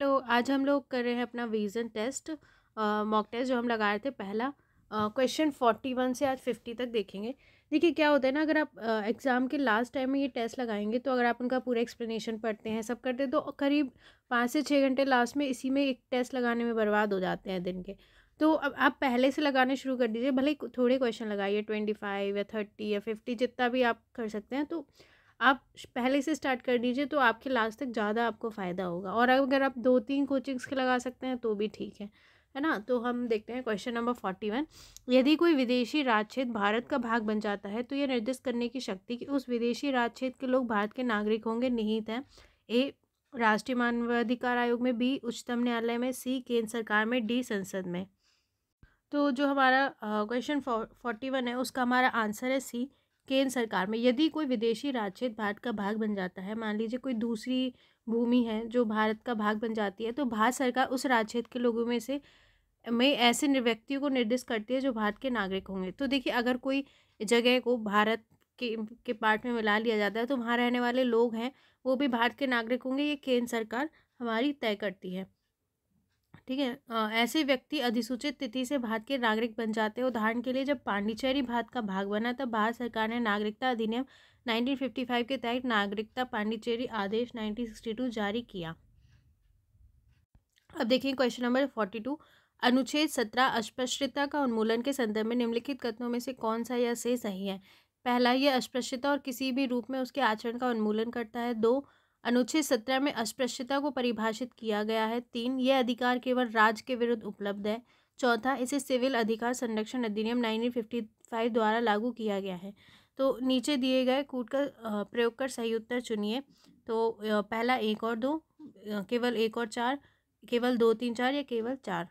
तो आज हम लोग कर रहे हैं अपना विजन टेस्ट मॉक टेस्ट जो हम लगा रहे थे पहला क्वेश्चन फोर्टी वन से आज फिफ्टी तक देखेंगे देखिए क्या होता है ना अगर आप एग्ज़ाम के लास्ट टाइम में ये टेस्ट लगाएंगे तो अगर आप उनका पूरा एक्सप्लेनेशन पढ़ते हैं सब करते हैं तो करीब पाँच से छः घंटे लास्ट में इसी में एक टेस्ट लगाने में बर्बाद हो जाते हैं दिन के तो अब आप पहले से लगाने शुरू कर दीजिए भले थोड़े क्वेश्चन लगाइए ट्वेंटी फाइव या थर्टी या फिफ्टी जितना भी आप कर सकते हैं तो आप पहले से स्टार्ट कर दीजिए तो आपके लास्ट तक ज़्यादा आपको फ़ायदा होगा और अगर आप दो तीन कोचिंग्स के लगा सकते हैं तो भी ठीक है है ना तो हम देखते हैं क्वेश्चन नंबर फोर्टी वन यदि कोई विदेशी राजक्षेत भारत का भाग बन जाता है तो यह निर्दिष्ट करने की शक्ति कि उस विदेशी राजक्षेद के लोग भारत के नागरिक होंगे निहित हैं ए राष्ट्रीय मानवाधिकार आयोग में बी उच्चतम न्यायालय में सी केंद्र सरकार में डी संसद में तो जो हमारा क्वेश्चन फोर्टी वन है उसका हमारा आंसर है सी केंद्र सरकार में यदि कोई विदेशी राज्य भारत का भाग बन जाता है मान लीजिए कोई दूसरी भूमि है जो भारत का भाग बन जाती है तो भारत सरकार उस राज्य के लोगों में से में ऐसे व्यक्तियों को निर्देश करती है जो भारत के नागरिक होंगे तो देखिए अगर कोई जगह को भारत के के पार्ट में मिला लिया जाता है तो वहाँ रहने वाले लोग हैं वो भी भारत के नागरिक होंगे ये केंद्र सरकार हमारी तय करती है ठीक है ऐसे व्यक्ति अधिसूचित तिथि से भारत के नागरिक बन जाते हैं उदाहरण के लिए जब पांडिचेरी भारत का भाग बना तब भारत सरकार ने नागरिकता अधिनियम 1955 के तहत नागरिकता पांडिचेरी आदेश 1962 जारी किया अब देखिए क्वेश्चन नंबर 42 अनुच्छेद 17 अस्पृश्यता का उन्मूलन के संदर्भ में निम्नलिखित कथनों में से कौन सा या से सही है पहला यह अस्पृश्यता और किसी भी रूप में उसके आचरण का उन्मूलन करता है दो अनुच्छेद सत्रह में अस्पृश्यता को परिभाषित किया गया है तीन यह अधिकार केवल राज्य के विरुद्ध उपलब्ध है चौथा इसे सिविल अधिकार संरक्षण अधिनियम फिफ्टी फाइव द्वारा लागू किया गया है तो नीचे दिए गए कूट का प्रयोग कर सही उत्तर चुनिए तो पहला एक और दो केवल एक और चार केवल दो तीन चार या केवल चार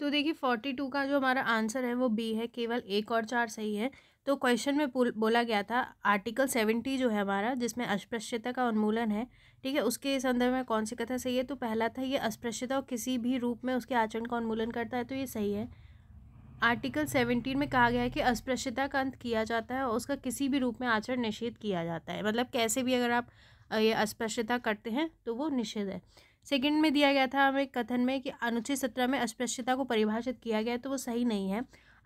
तो देखिए फोर्टी टू का जो हमारा आंसर है वो बी है केवल एक और चार सही है तो क्वेश्चन में बोला गया था आर्टिकल सेवेंटी जो है हमारा जिसमें अस्पृश्यता का उन्मूलन है ठीक है उसके संदर्भ में कौन सी कथा सही है तो पहला था ये अस्पृश्यता और किसी भी रूप में उसके आचरण का उन्मूलन करता है तो ये सही है आर्टिकल सेवेंटीन में कहा गया है कि अस्पृश्यता का अंत किया जाता है और उसका किसी भी रूप में आचरण निषेध किया जाता है मतलब कैसे भी अगर आप ये अस्पृश्यता करते हैं तो वो निषेध है सेकंड में दिया गया था हमें कथन में कि अनुच्छेद सत्रह में अस्पृश्यता को परिभाषित किया गया है तो वो सही नहीं है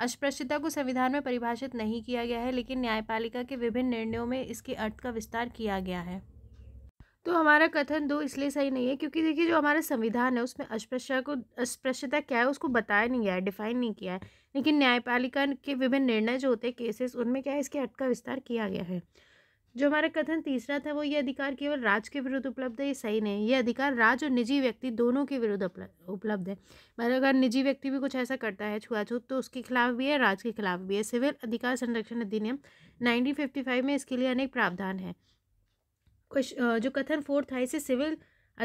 अस्पृश्यता को संविधान में परिभाषित नहीं किया गया है लेकिन न्यायपालिका के विभिन्न निर्णयों में इसके अर्थ का विस्तार किया गया है तो हमारा कथन दो इसलिए सही नहीं है क्योंकि देखिए जो हमारा संविधान है उसमें अस्पृश्यता को अस्पृश्यता क्या है उसको बताया नहीं गया है डिफाइन नहीं किया है लेकिन न्यायपालिका के विभिन्न निर्णय जो होते हैं केसेस उनमें क्या है इसके अर्थ का विस्तार किया गया है जो हमारा कथन तीसरा था वो ये अधिकार केवल राज के विरुद्ध उपलब्ध है ये सही नहीं है ये अधिकार राज और निजी व्यक्ति दोनों के विरुद्ध उपलब्ध है मतलब अगर निजी व्यक्ति भी कुछ ऐसा करता है छुआछूत तो उसके खिलाफ भी है राज के खिलाफ भी है सिविल अधिकार संरक्षण अधिनियम नाइनटीन में इसके लिए अनेक प्रावधान है जो कथन फोर्थ है इसे सिविल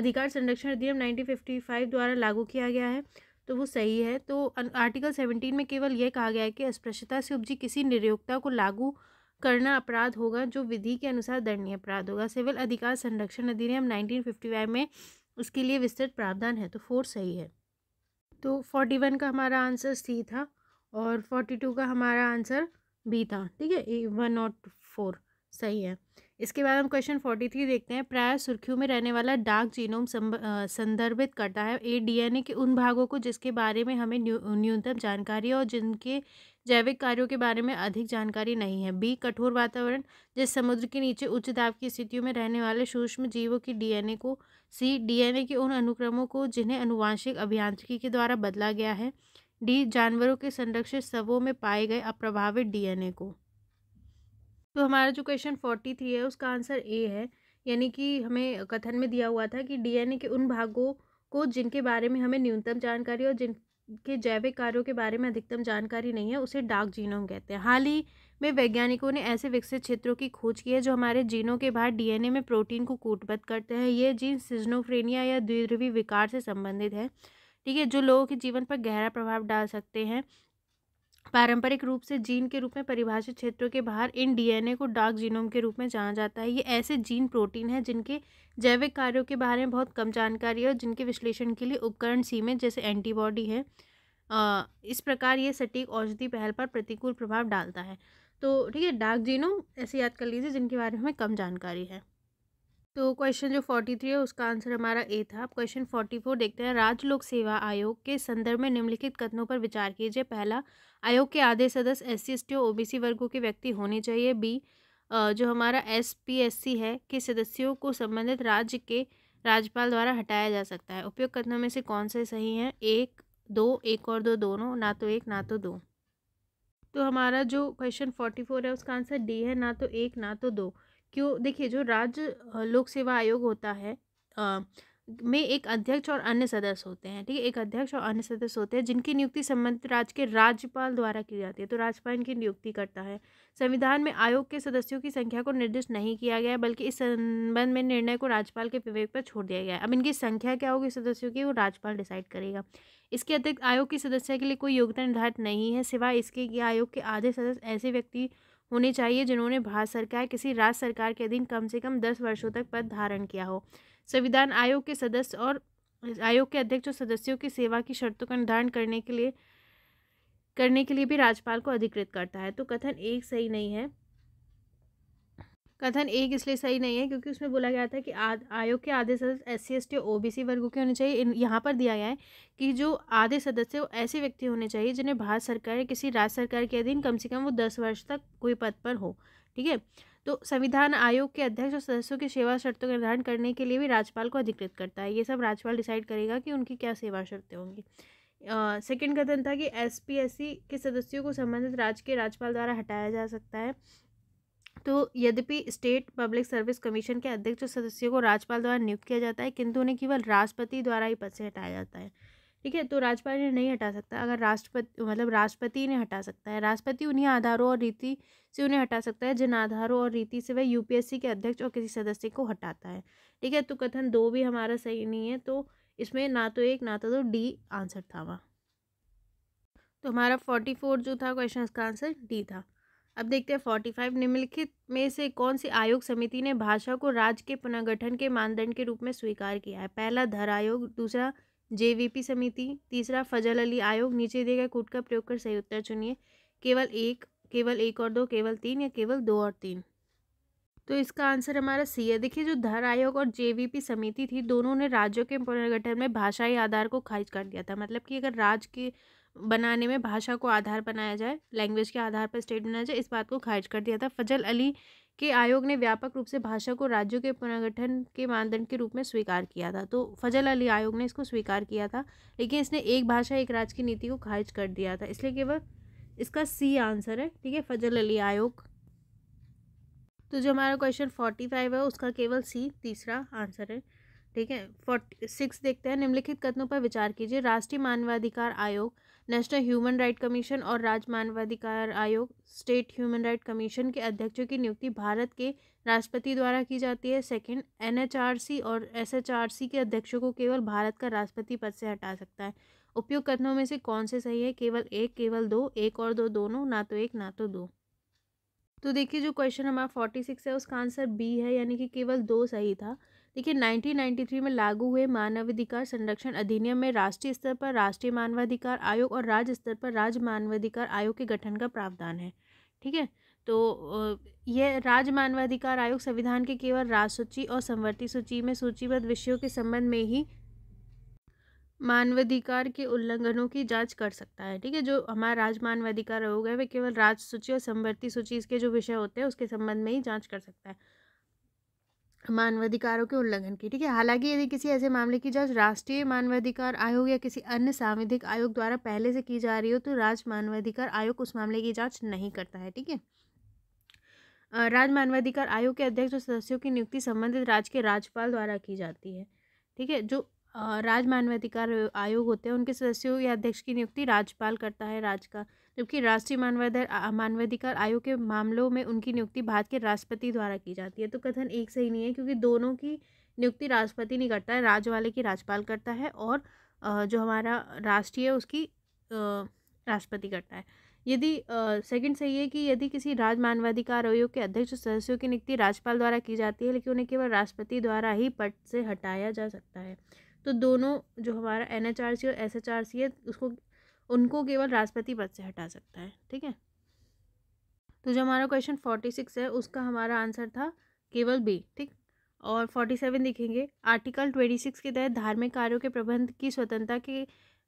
अधिकार संरक्षण अधिनियम नाइनटीन द्वारा लागू किया गया है तो वो सही है तो आर्टिकल सेवनटीन में केवल यह कहा गया है कि अस्पृश्यता से उपजी किसी निर्योगता को लागू करना अपराध होगा जो विधि के अनुसार दंडनीय अपराध होगा सिविल अधिकार संरक्षण अधिनियम नाइनटीन फाइव में उसके लिए विस्तृत प्रावधान है तो फोर सही है तो फोर्टी वन का हमारा आंसर सी था और फोर्टी टू का हमारा आंसर बी था ठीक है वन नॉट फोर सही है इसके बाद हम क्वेश्चन फोर्टी थ्री देखते हैं प्राय सुर्खियों में रहने वाला डाक जीनोम संदर्भित करता है ए ए के उन भागों को जिसके बारे में हमें न्यूनतम जानकारी है और जिनके जैविक कार्यों के बारे में अधिक जानकारी नहीं है बी कठोर वातावरण जिस समुद्र के नीचे उच्च दाब की स्थितियों में रहने वाले सूक्ष्म जीवों की डीएनए को सी डीएनए के उन अनुक्रमों को जिन्हें अनुवांशिक अभियांत्रिकी के द्वारा बदला गया है डी जानवरों के संरक्षित शवों में पाए गए अप्रभावित डीएनए को तो हमारा जो क्वेश्चन फोर्टी थ्री है उसका आंसर ए है यानी कि हमें कथन में दिया हुआ था कि डीएनए के उन भागों को जिनके बारे में हमें न्यूनतम जानकारी और जिन के जैविक कार्यों के बारे में अधिकतम जानकारी नहीं है उसे डार्क जीनोम कहते हैं हाल ही में वैज्ञानिकों ने ऐसे विकसित क्षेत्रों की खोज की है जो हमारे जीनों के बाहर डीएनए में प्रोटीन को कूटबद्ध करते हैं ये जीन सिजनोफ्रेनिया या द्विध्रुवी विकार से संबंधित है ठीक है जो लोगों के जीवन पर गहरा प्रभाव डाल सकते हैं पारंपरिक रूप से जीन के रूप में परिभाषित क्षेत्रों के बाहर इन डीएनए को डार्क जीनोम के रूप में जाना जाता है ये ऐसे जीन प्रोटीन हैं जिनके जैविक कार्यों के बारे में बहुत कम जानकारी है और जिनके विश्लेषण के लिए उपकरण सीमित जैसे एंटीबॉडी है आ, इस प्रकार ये सटीक औषधि पहल पर प्रतिकूल प्रभाव डालता है तो ठीक है डार्क जीनोम ऐसे याद कर लीजिए जिनके बारे में कम जानकारी है तो क्वेश्चन जो फोर्टी थ्री है उसका आंसर हमारा ए था अब क्वेश्चन फोर्टी फोर देखते हैं राज्य लोक सेवा आयोग के संदर्भ में निम्नलिखित कथनों पर विचार कीजिए पहला आयोग के आधे सदस्य S C S T O B C वर्गों के व्यक्ति होने चाहिए बी जो हमारा एस पी एस सी है के सदस्यों को संबंधित राज्य के राज्यपाल द्वारा हटाया जा सकता है उपयोग कथनों में से कौन से सही हैं एक दो एक और दो दोनों ना तो एक ना तो दो तो हमारा जो क्वेश्चन फोर्टी फोर है उसका आंसर डी है ना तो एक ना तो दो क्यों देखिए जो राज्य लोक सेवा आयोग होता है आ, में एक अध्यक्ष और अन्य सदस्य होते हैं ठीक है एक अध्यक्ष और अन्य सदस्य होते हैं जिनकी नियुक्ति संबंधित राज्य के राज्यपाल द्वारा की जाती है तो राज्यपाल इनकी नियुक्ति करता है संविधान में आयोग के सदस्यों की संख्या को निर्दिष्ट नहीं किया गया बल्कि इस संबंध में निर्णय को राज्यपाल के विवेक पर छोड़ दिया गया अब इनकी संख्या क्या होगी सदस्यों की वो राज्यपाल डिसाइड करेगा इसके अतिरिक्त आयोग की सदस्य के लिए कोई योग्यता निर्धारित नहीं है सिवाय इसके कि आयोग के आधे सदस्य ऐसे व्यक्ति होने चाहिए जिन्होंने भारत सरकार किसी राज्य सरकार के अधीन कम से कम दस वर्षों तक पद धारण किया हो संविधान आयोग के सदस्य और आयोग के अध्यक्ष और सदस्यों की सेवा की शर्तों का निर्धारण करने के लिए करने के लिए भी राज्यपाल को अधिकृत करता है तो कथन एक सही नहीं है कथन एक इसलिए सही नहीं है क्योंकि उसमें बोला गया था कि आद, आयोग के आधे सदस्य S C S T O B C वर्गों के होने चाहिए यहाँ पर दिया गया है कि जो आधे सदस्य वो ऐसे व्यक्ति होने चाहिए जिन्हें भारत सरकार या किसी राज्य सरकार के अधीन कम से कम वो दस वर्ष तक कोई पद पर हो ठीक है तो संविधान आयोग के अध्यक्ष और सदस्यों की सेवा शर्तों का निर्धारण करने के लिए भी राज्यपाल को अधिकृत करता है ये सब राज्यपाल डिसाइड करेगा कि उनकी क्या सेवा शर्तें होंगी सेकेंड कथन था कि एस के सदस्यों को संबंधित राज्य के राज्यपाल द्वारा हटाया जा सकता है तो यद्यपि स्टेट पब्लिक सर्विस कमीशन के अध्यक्ष सदस्यों को राज्यपाल द्वारा नियुक्त किया जाता है किंतु उन्हें केवल राष्ट्रपति द्वारा ही पद से हटाया जाता है ठीक है तो राज्यपाल ने नहीं हटा सकता अगर राष्ट्रपति मतलब राष्ट्रपति ने हटा सकता है राष्ट्रपति उन्हीं आधारों और रीति से उन्हें हटा सकता है जिन आधारों और रीति से वह यूपीएससी के अध्यक्ष और किसी सदस्य को हटाता है ठीक है तो कथन दो भी हमारा सही नहीं है तो इसमें ना तो एक ना तो दो डी आंसर था वहाँ तो हमारा फोर्टी फोर जो था क्वेश्चन का आंसर डी था अब देखते हैं फोर्टी फाइव निम्नलिखित में से कौन सी आयोग समिति ने भाषा को राज्य के पुनर्गठन के मानदंड के रूप में स्वीकार किया है पहला धर आयोग दूसरा जेवीपी समिति तीसरा फजल अली आयोग नीचे दिए गए कूट का प्रयोग कर सही उत्तर चुनिए केवल एक केवल एक और दो केवल तीन या केवल दो और तीन तो इसका आंसर हमारा सी है देखिए जो धर आयोग और जेवीपी समिति थी दोनों ने राज्यों के पुनर्गठन में भाषाई आधार को खारिज कर दिया था मतलब कि अगर राज्य के बनाने में भाषा को आधार बनाया जाए लैंग्वेज के आधार पर स्टेट बनाया जाए इस बात को खारिज कर दिया था फजल अली के आयोग ने व्यापक रूप से भाषा को राज्यों के पुनर्गठन के मानदंड के रूप में स्वीकार किया था तो फजल अली आयोग ने इसको स्वीकार किया था लेकिन इसने एक भाषा एक राज्य की नीति को खारिज कर दिया था इसलिए केवल इसका सी आंसर है ठीक है फजल अली आयोग तो जो हमारा क्वेश्चन फोर्टी फाइव है उसका केवल सी तीसरा आंसर है ठीक है फोर्टी सिक्स देखते हैं निम्नलिखित कथनों पर विचार कीजिए राष्ट्रीय मानवाधिकार आयोग नेशनल ह्यूमन राइट कमीशन और राज्य मानवाधिकार आयोग स्टेट ह्यूमन राइट कमीशन के अध्यक्षों की नियुक्ति भारत के राष्ट्रपति द्वारा की जाती है सेकंड एनएचआरसी और एसएचआरसी के अध्यक्षों को केवल भारत का राष्ट्रपति पद से हटा सकता है उपयुक्त कथनों में से कौन से सही है केवल एक केवल दो एक और दो दोनों ना तो एक ना तो दो तो देखिए जो क्वेश्चन हमारा फोर्टी सिक्स है उसका आंसर बी है यानी कि केवल दो सही था देखिए 1993 में लागू हुए मानवाधिकार संरक्षण अधिनियम में राष्ट्रीय स्तर पर राष्ट्रीय मानवाधिकार आयोग और राज्य स्तर पर राज्य मानवाधिकार आयोग के गठन का प्रावधान है ठीक है तो यह राज्य मानवाधिकार आयोग संविधान के केवल राज सूची और संवर्ती सूची में सूचीबद्ध विषयों के संबंध में ही मानवाधिकार के उल्लंघनों की जांच कर सकता है ठीक है जो हमारा राज्य मानवाधिकार आयोग है वे केवल राज्य सूची और संवर्ती सूची के जो विषय होते हैं उसके संबंध में ही जांच कर सकता है मानवाधिकारों के उल्लंघन की ठीक है हालांकि यदि किसी ऐसे मामले की जांच राष्ट्रीय मानवाधिकार आयोग या किसी अन्य सांविधिक आयोग द्वारा पहले से की जा रही हो तो राज्य मानवाधिकार आयोग उस मामले की जांच नहीं करता है ठीक है राज्य मानवाधिकार आयोग के अध्यक्ष और सदस्यों की नियुक्ति संबंधित राज्य के राज्यपाल द्वारा की जाती है ठीक है जो राज्य मानवाधिकार आयोग होते हैं उनके सदस्यों या अध्यक्ष की नियुक्ति राज्यपाल करता है राज्य का जबकि राष्ट्रीय मानवाधिकार मानवाधिकार आयोग के मामलों में उनकी नियुक्ति भारत के राष्ट्रपति द्वारा की जाती है तो कथन एक सही नहीं है क्योंकि दोनों की नियुक्ति राष्ट्रपति नहीं करता है राज्य वाले की राज्यपाल करता है और जो हमारा राष्ट्रीय उसकी राष्ट्रपति करता है यदि सेकंड सही है कि यदि किसी राज्य मानवाधिकार आयोग के अध्यक्ष सदस्यों की नियुक्ति राज्यपाल द्वारा की जाती है लेकिन उन्हें केवल राष्ट्रपति द्वारा ही पद से हटाया जा सकता है तो दोनों जो हमारा एन एच आर सी और एस एच आर सी है उसको उनको केवल राष्ट्रपति पद से हटा सकता है ठीक है तो जो हमारा क्वेश्चन फोर्टी सिक्स है उसका हमारा आंसर था केवल बी ठीक और फोर्टी सेवन देखेंगे आर्टिकल ट्वेंटी सिक्स के तहत धार्मिक कार्यों के प्रबंध की स्वतंत्रता के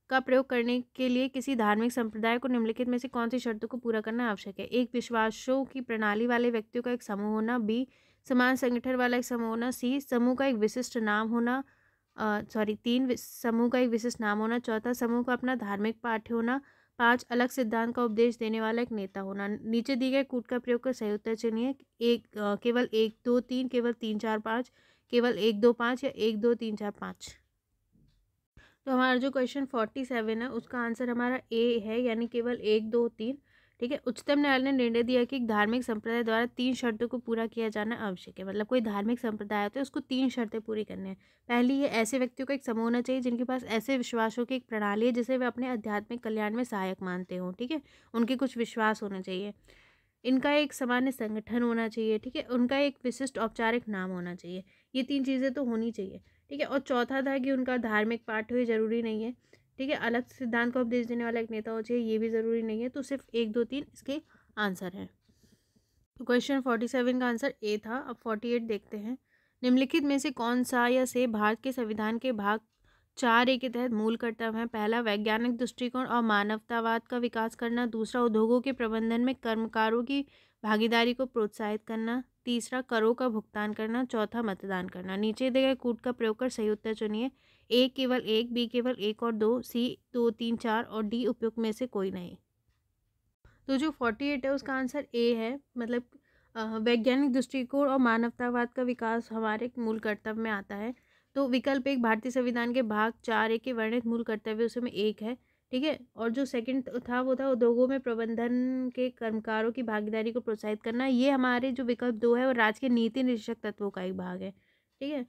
का प्रयोग करने के लिए किसी धार्मिक संप्रदाय को निम्नलिखित में से कौन सी शर्तों को पूरा करना आवश्यक है एक विश्वासों की प्रणाली वाले व्यक्तियों का एक समूह होना बी समान संगठन वाला एक समूह होना सी समूह का एक विशिष्ट नाम होना सॉरी तीन समूह का एक विशिष्ट नाम होना चौथा समूह का अपना धार्मिक पाठ्य होना पांच अलग सिद्धांत का उपदेश देने वाला एक नेता होना नीचे दिए गए कूट का प्रयोग कर सही उत्तर चुनिए एक केवल एक दो तीन केवल तीन चार पाँच केवल एक दो पाँच या एक दो तीन चार पाँच तो हमारा जो क्वेश्चन फोर्टी सेवन है उसका आंसर हमारा ए है यानी केवल एक दो तीन ठीक है उच्चतम न्यायालय ने निर्णय दिया कि धार्मिक संप्रदाय द्वारा तीन शर्तों को पूरा किया जाना आवश्यक है मतलब कोई धार्मिक संप्रदाय होता है उसको तीन शर्तें पूरी करनी है पहली ये ऐसे व्यक्तियों का एक समूह होना चाहिए जिनके पास ऐसे विश्वासों की एक प्रणाली है जिसे वे अपने आध्यात्मिक कल्याण में सहायक मानते हों ठीक है उनके कुछ विश्वास होने चाहिए इनका एक सामान्य संगठन होना चाहिए ठीक है उनका एक विशिष्ट औपचारिक नाम होना चाहिए ये तीन चीज़ें तो होनी चाहिए ठीक है और चौथा था कि उनका धार्मिक पाठ हो ज़रूरी नहीं है ठीक है अलग सिद्धांत का उपदेश देने वाला एक नेता हो चाहिए ये भी ज़रूरी नहीं है तो सिर्फ एक दो तीन इसके आंसर हैं तो क्वेश्चन फोर्टी सेवन का आंसर ए था अब फोर्टी एट देखते हैं निम्नलिखित में से कौन सा या से भारत के संविधान के भाग चार ए के तहत मूल कर्तव्य हैं पहला वैज्ञानिक दृष्टिकोण और मानवतावाद का विकास करना दूसरा उद्योगों के प्रबंधन में कर्मकारों की भागीदारी को प्रोत्साहित करना तीसरा करों का भुगतान करना चौथा मतदान करना नीचे दिए गए कूट का प्रयोग कर सही उत्तर चुनिए ए केवल एक बी केवल एक और दो सी दो तीन चार और डी उपयुक्त में से कोई नहीं तो जो फोर्टी एट है उसका आंसर ए है मतलब वैज्ञानिक दृष्टिकोण और मानवतावाद का विकास हमारे मूल कर्तव्य में आता है तो विकल्प एक भारतीय संविधान के भाग चार ए के वर्णित मूल कर्तव्य उसमें एक है ठीक है और जो सेकंड था वो था उद्योगों में प्रबंधन के कर्मकारों की भागीदारी को प्रोत्साहित करना ये हमारे जो विकल्प दो है वो राज्य के नीति निरीक्षक तत्वों का एक भाग है ठीक है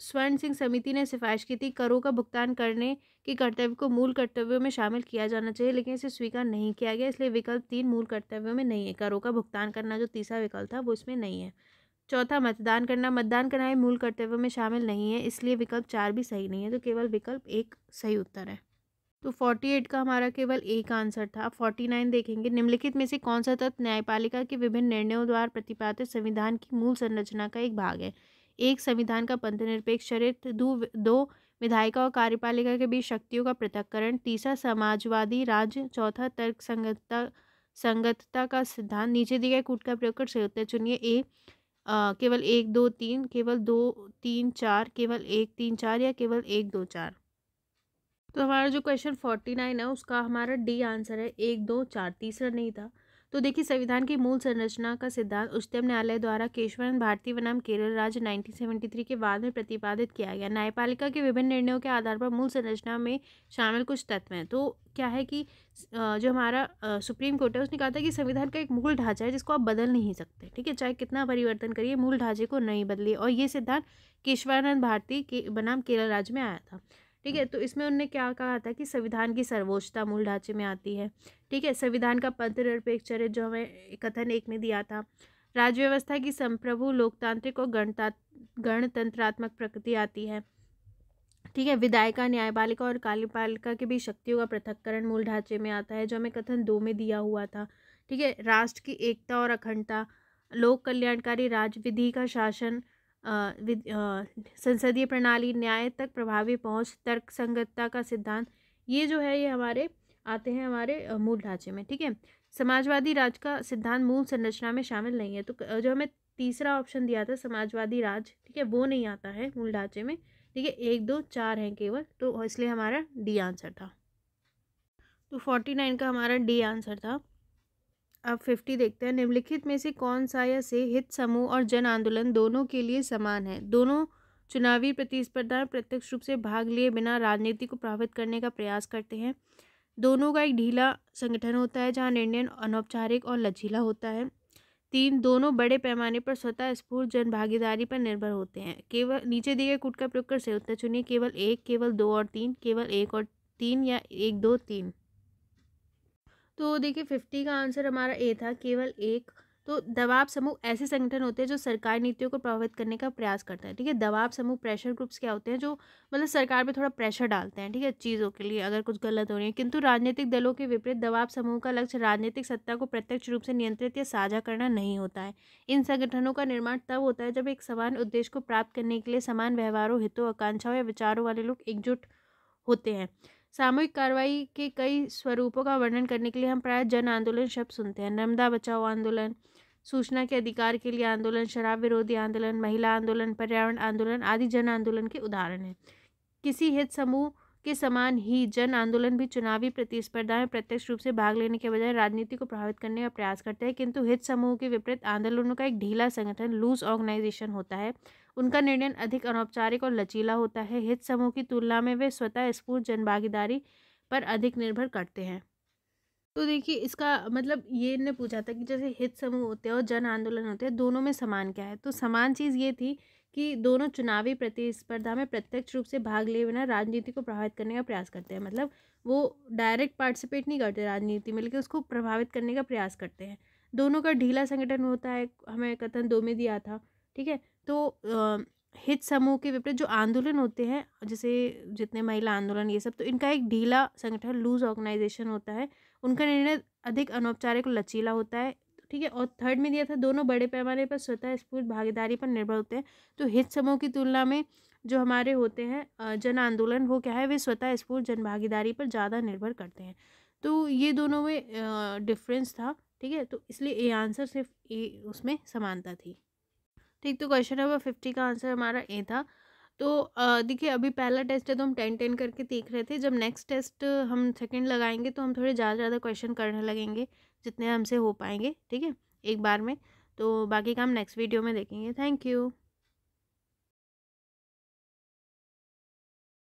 स्वर्ण सिंह समिति ने सिफारिश की थी करों का भुगतान करने के कर्तव्य को मूल कर्तव्यों में शामिल किया जाना चाहिए लेकिन इसे स्वीकार नहीं किया गया इसलिए विकल्प तीन मूल कर्तव्यों में नहीं है करों का भुगतान करना जो तीसरा विकल्प था वो इसमें नहीं है चौथा मतदान करना मतदान करना मूल कर्तव्यों में शामिल नहीं है इसलिए विकल्प चार भी सही नहीं है तो केवल विकल्प एक सही उत्तर है तो फोर्टी एट का हमारा केवल एक आंसर था फोर्टी नाइन देखेंगे निम्नलिखित में से कौन सा तत्व न्यायपालिका के विभिन्न निर्णयों द्वारा प्रतिपादित संविधान की मूल संरचना का एक भाग है एक संविधान का पंथनिरपेक्ष चरित्र दो विधायिका और कार्यपालिका के बीच शक्तियों का पृथककरण तीसरा समाजवादी राज्य चौथा तर्क संगतता संगतता का सिद्धांत नीचे दिए गए कूट का प्रयोग कर सही उत्तर चुनिए ए केवल एक दो तीन केवल दो तीन चार केवल एक तीन चार या केवल एक दो चार तो हमारा जो क्वेश्चन फोर्टी नाइन है उसका हमारा डी आंसर है एक दो चार तीसरा नहीं था तो देखिए संविधान की मूल संरचना का सिद्धांत उच्चतम न्यायालय द्वारा केशवन भारती बनाम केरल राज्य 1973 के बाद में प्रतिपादित किया गया न्यायपालिका के विभिन्न निर्णयों के आधार पर मूल संरचना में शामिल कुछ तत्व हैं तो क्या है कि जो हमारा सुप्रीम कोर्ट है उसने कहा था कि संविधान का एक मूल ढांचा है जिसको आप बदल नहीं सकते ठीक है चाहे कितना परिवर्तन करिए मूल ढांचे को नहीं बदलिए और ये सिद्धांत केशवानंद भारती के बनाम केरल राज्य में आया था ठीक है तो इसमें उनने क्या कहा था कि संविधान की सर्वोच्चता मूल ढांचे में आती है ठीक है संविधान का पंथ निरपेक्षर जो हमें कथन एक में दिया था राज्य व्यवस्था की संप्रभु लोकतांत्रिक और गणता गणतंत्रात्मक प्रकृति आती है ठीक है विधायिका न्यायपालिका और कार्यपालिका के भी शक्तियों का पृथककरण मूल ढांचे में आता है जो हमें कथन दो में दिया हुआ था ठीक है राष्ट्र की एकता और अखंडता लोक कल्याणकारी राज्य विधि का शासन संसदीय प्रणाली न्याय तक प्रभावी पहुंच तर्क संगतता का सिद्धांत ये जो है ये हमारे आते हैं हमारे मूल ढांचे में ठीक है समाजवादी राज का सिद्धांत मूल संरचना में शामिल नहीं है तो जो हमें तीसरा ऑप्शन दिया था समाजवादी राज ठीक है वो नहीं आता है मूल ढांचे में ठीक है एक दो चार हैं केवल तो इसलिए हमारा डी आंसर था तो फोर्टी नाइन का हमारा डी आंसर था अब फिफ्टी देखते हैं निम्नलिखित में से कौन सा या से हित समूह और जन आंदोलन दोनों के लिए समान है दोनों चुनावी प्रतिस्पर्धा प्रत्यक्ष रूप से भाग लिए बिना राजनीति को प्रभावित करने का प्रयास करते हैं दोनों का एक ढीला संगठन होता है जहाँ निर्णय अनौपचारिक और लचीला होता है तीन दोनों बड़े पैमाने पर स्वतः स्फूर्त जन भागीदारी पर निर्भर होते हैं केवल नीचे दिए गए कुट का प्रयोग कर से उत्तर चुनिए केवल एक केवल दो और तीन केवल एक और तीन या एक दो तीन तो देखिए फिफ्टी का आंसर हमारा ए था केवल एक तो दबाव समूह ऐसे संगठन होते हैं जो सरकार नीतियों को प्रभावित करने का प्रयास करते हैं ठीक है दबाव समूह प्रेशर ग्रुप्स क्या होते हैं जो मतलब सरकार पे थोड़ा प्रेशर डालते हैं ठीक है चीज़ों के लिए अगर कुछ गलत हो रही है किंतु राजनीतिक दलों के विपरीत दबाव समूह का लक्ष्य राजनीतिक सत्ता को प्रत्यक्ष रूप से नियंत्रित या साझा करना नहीं होता है इन संगठनों का निर्माण तब होता है जब एक समान उद्देश्य को प्राप्त करने के लिए समान व्यवहारों हितों आकांक्षाओं या विचारों वाले लोग एकजुट होते हैं सामूहिक कार्रवाई के कई स्वरूपों का वर्णन करने के लिए हम प्रायः जन आंदोलन शब्द सुनते हैं नर्मदा बचाओ आंदोलन सूचना के अधिकार के लिए आंदोलन शराब विरोधी आंदोलन महिला आंदोलन पर्यावरण आंदोलन आदि जन आंदोलन के उदाहरण हैं किसी हित समूह के समान ही जन आंदोलन भी चुनावी प्रतिस्पर्धा में प्रत्यक्ष रूप से भाग लेने के बजाय राजनीति को प्रभावित करने का प्रयास करते हैं किंतु हित समूह के विपरीत आंदोलनों का एक ढीला संगठन लूज ऑर्गेनाइजेशन होता है उनका निर्णय अधिक अनौपचारिक और लचीला होता है हित समूह की तुलना में वे स्वतः स्फूर्त जनभागीदारी पर अधिक निर्भर करते हैं तो देखिए इसका मतलब ये ने पूछा था कि जैसे हित समूह होते हैं और जन आंदोलन होते हैं दोनों में समान क्या है तो समान चीज़ ये थी कि दोनों चुनावी प्रतिस्पर्धा में प्रत्यक्ष रूप से भाग लिए बिना राजनीति को प्रभावित करने का प्रयास करते हैं मतलब वो डायरेक्ट पार्टिसिपेट नहीं करते राजनीति में लेकिन उसको प्रभावित करने का प्रयास करते हैं दोनों का ढीला संगठन होता है हमें कथन दो में दिया था ठीक है तो हित समूह के विपरीत जो आंदोलन होते हैं जैसे जितने महिला आंदोलन ये सब तो इनका एक ढीला संगठन लूज ऑर्गेनाइजेशन होता है उनका निर्णय अधिक अनौपचारिक लचीला होता है ठीक है और थर्ड में दिया था दोनों बड़े पैमाने पर स्वतः स्फूर्त भागीदारी पर निर्भर होते हैं तो हित समूह की तुलना में जो हमारे होते हैं जन आंदोलन वो क्या है वे स्वतः स्फूर्त जन भागीदारी पर ज़्यादा निर्भर करते हैं तो ये दोनों में डिफरेंस था ठीक है तो इसलिए ए आंसर सिर्फ ए उसमें समानता थी ठीक तो क्वेश्चन नंबर फिफ्टी का आंसर हमारा ए था तो देखिए अभी पहला टेस्ट है तो हम टेन टेन करके देख रहे थे जब नेक्स्ट टेस्ट हम सेकेंड लगाएंगे तो हम थोड़े ज़्यादा ज़्यादा क्वेश्चन करने लगेंगे जितने हमसे हो पाएंगे ठीक है एक बार में तो बाकी का हम नेक्स्ट वीडियो में देखेंगे थैंक यू